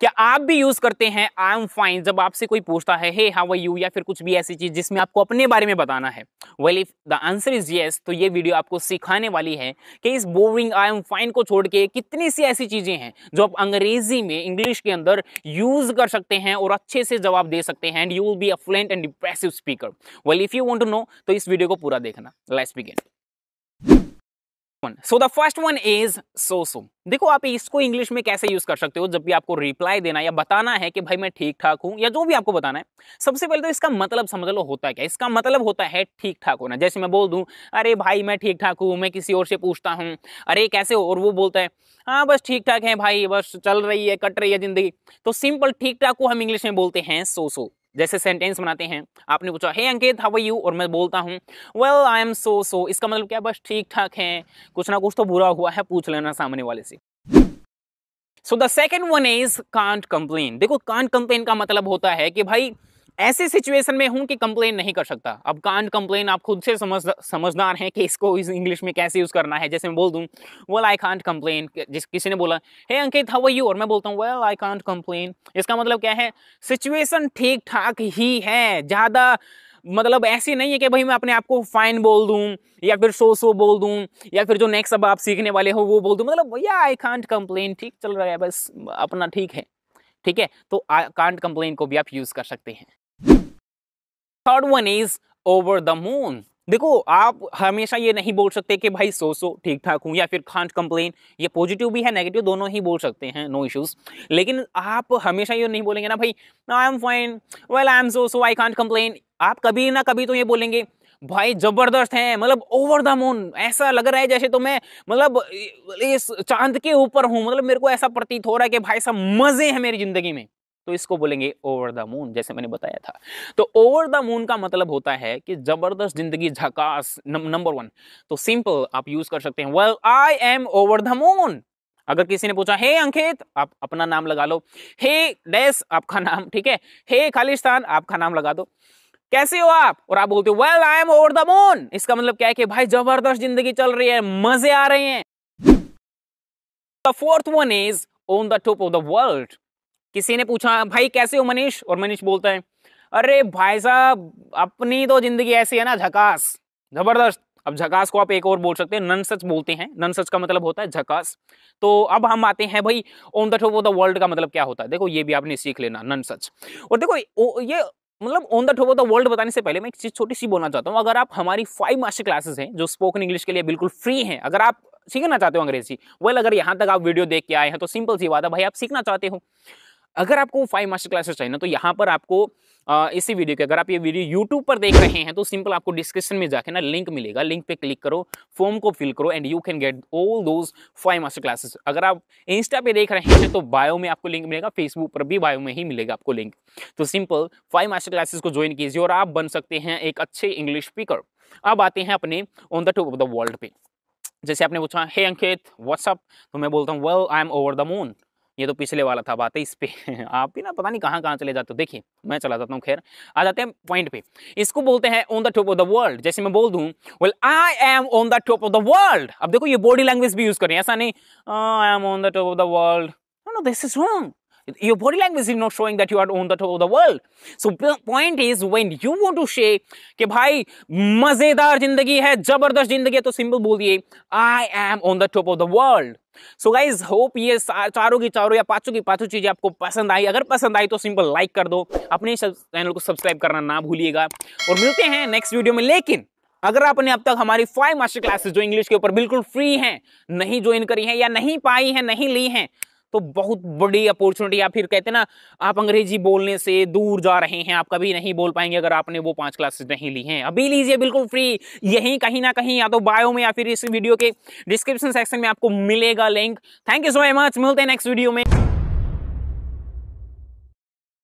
क्या आप भी यूज करते हैं आई एम फाइन जब आपसे कोई पूछता है हे हाउ यू या फिर कुछ भी ऐसी चीज जिसमें आपको अपने बारे में बताना है well if the answer is yes तो ये वीडियो आपको सिखाने वाली है कि इस बोरिंग आई एम फाइन को छोड़ के कितनी सी ऐसी चीजें हैं जो आप अंग्रेजी में इंग्लिश के अंदर यूज कर सकते हैं और अच्छे से जवाब दे सकते हैं and you will be affluent and depressive speaker well if you want to know तो इस वीडियो को पूरा देखना let's begin one so the first one is so so देखो आप इसको इंग्लिश में कैसे यूज कर सकते हो जब भी आपको रिप्लाई देना या बताना है कि भाई मैं ठीक ठाक हूं या जो भी आपको बताना है सबसे पहले तो इसका मतलब समझ लो होता है क्या इसका मतलब होता है ठीक ठाक होना जैसे मैं बोल दूं अरे भाई मैं ठीक ठाक हूं मैं किसी और से पूछता हूं अरे कैसे हो और वो बोलता है हाँ बस ठीक ठाक है भाई बस चल रही है कट रही है जिंदगी तो सिंपल ठीक ठाक को हम इंग्लिश में बोलते हैं सो सो जैसे सेंटेंस बनाते हैं आपने पूछा हे अंकित हाउ यू और मैं बोलता हूँ वेल आई एम सो सो इसका मतलब क्या बस ठीक ठाक है कुछ ना कुछ तो बुरा हुआ है पूछ लेना सामने वाले से so the second one is can't complain देखो कांट कंप्लेन का मतलब होता है कि भाई ऐसे सिचुएशन में हूं कि कंप्लेन नहीं कर सकता अब कांट कंप्लेन आप खुद से समझ समझदार हैं कि इसको इस इंग्लिश में कैसे यूज़ करना है जैसे मैं बोल दूँ वेल आई कांट कंप्लेन जिस किसी ने बोला हे अंकित हाउ यू और मैं बोलता हूँ वेल आई कांट कंप्लेन इसका मतलब क्या है सिचुएशन ठीक ठाक ही है ज़्यादा मतलब ऐसी नहीं है कि भाई मैं अपने आप को फाइन बोल दूँ या फिर सो सो बोल दूँ या फिर जो नेक्स्ट अब आप सीखने वाले हो वो बोल दूं मतलब भैया आई कांट कंप्लेन ठीक चल रहा है बस अपना ठीक है ठीक है तो आई कांट कंप्लेन को भी आप यूज़ कर सकते हैं third one is over the moon देखो आप हमेशा ये नहीं बोल सकते कि भाई सो सो ठीक ठाक हूँ या फिर खांट कंप्लेन ये पॉजिटिव भी है नेगेटिव दोनों ही बोल सकते हैं नो इश्यूज लेकिन आप हमेशा ये नहीं बोलेंगे ना भाई I am fine well I am so so I can't complain आप कभी ना कभी तो ये बोलेंगे भाई जबरदस्त है मतलब ओवर द मून ऐसा लग रहा है जैसे तो मैं मतलब इस चांद के ऊपर हूँ मतलब मेरे को ऐसा प्रतीत हो रहा है कि भाई सब मज़े हैं मेरी ज़िंदगी में तो इसको बोलेंगे ओवर द मून जैसे मैंने बताया था तो ओवर द मून का मतलब होता है कि जबरदस्त जिंदगी झकास नंबर वन तो सिंपल आप यूज कर सकते हैं well I am over the moon अगर किसी ने पूछा हे hey, अंकित आप अपना नाम लगा लो हे hey, आपका नाम ठीक है हे खालिस्तान आपका नाम लगा दो कैसे हो आप और आप बोलते हो well I am over the moon इसका मतलब क्या है कि भाई जबरदस्त जिंदगी चल रही है मजे आ रहे हैं the fourth one is on the top of the world किसी ने पूछा भाई कैसे हो मनीष और मनीष बोलता है अरे भाई साहब अपनी तो जिंदगी ऐसी है ना झकास जबरदस्त अब झकास को आप एक और बोल सकते हैं नन सच बोलते हैं नन सच का मतलब होता है झकास तो अब हम आते हैं भाई on the top of the world का मतलब क्या होता है देखो ये भी आपने सीख लेना नन सच और देखो ये मतलब on the top of the world बताने से पहले मैं एक चीज़ छोटी सी बोलना चाहता हूँ अगर आप हमारी फाइव मास्टर क्लासेस हैं जो स्पोकन इंग्लिश के लिए बिल्कुल फ्री हैं अगर आप सीखना चाहते हो अंग्रेजी वेल अगर यहाँ तक आप वीडियो देख के आए हैं तो सिंपल सी बात है भाई आप सीखना चाहते हो अगर आपको फाइव मास्टर क्लासेस चाहिए ना तो यहाँ पर आपको आ, इसी वीडियो के अगर आप ये वीडियो यूट्यूब पर देख रहे हैं तो सिंपल आपको डिस्क्रिप्शन में जाके ना लिंक मिलेगा लिंक पे क्लिक करो फॉर्म को फिल करो and you can get all those five master classes अगर आप इंस्टा पे देख रहे हैं तो बायो में आपको लिंक मिलेगा फेसबुक पर भी बायो में ही मिलेगा आपको लिंक तो सिंपल फाइव मास्टर क्लासेस को ज्वाइन कीजिए और आप बन सकते हैं एक अच्छे इंग्लिश स्पीकर अब आते हैं अपने on the top of the world पे जैसे आपने पूछा हे अंकित व्हाट्सअप तो मैं बोलता हूँ well I am over the moon ये तो पिछले वाला था बात है इस पे आप भी ना पता नहीं कहाँ कहाँ चले जाते हो देखिए मैं चला जाता हूँ खैर आ जाते हैं पॉइंट पे इसको बोलते हैं on the top of the world जैसे मैं बोल दूँ well I am on the top of the world अब देखो ये बॉडी लैंग्वेज भी यूज करें ऐसा नहीं I am on the top of the world no this is wrong your body language is not showing that you are on the top of the world so point is when you want to say ke bhai mazedar zindagi hai zabardast zindagi hai to तो bol diye i am on the top of the world so guys hope ये चारों की चारों या पांचों की पांचों चीजें आपको पसंद आई अगर पसंद आई तो सिंपल लाइक कर दो अपने चैनल को सब्सक्राइब करना ना भूलिएगा और मिलते हैं नेक्स्ट वीडियो में लेकिन अगर आपने अब तक हमारी फाइव मास्टर क्लासेस जो इंग्लिश के ऊपर बिल्कुल फ्री हैं नहीं ज्वाइन करी हैं या नहीं पाई हैं नहीं ली हैं तो बहुत बड़ी अपॉर्चुनिटी या फिर कहते ना आप अंग्रेजी बोलने से दूर जा रहे हैं आप कभी नहीं बोल पाएंगे अगर आपने वो पांच क्लासेस नहीं ली हैं अभी लीजिए बिल्कुल फ्री यहीं कहीं ना कहीं या तो बायो में या फिर इस वीडियो के डिस्क्रिप्शन सेक्शन में आपको मिलेगा link thank you so much मिलते हैं नेक्स्ट वीडियो में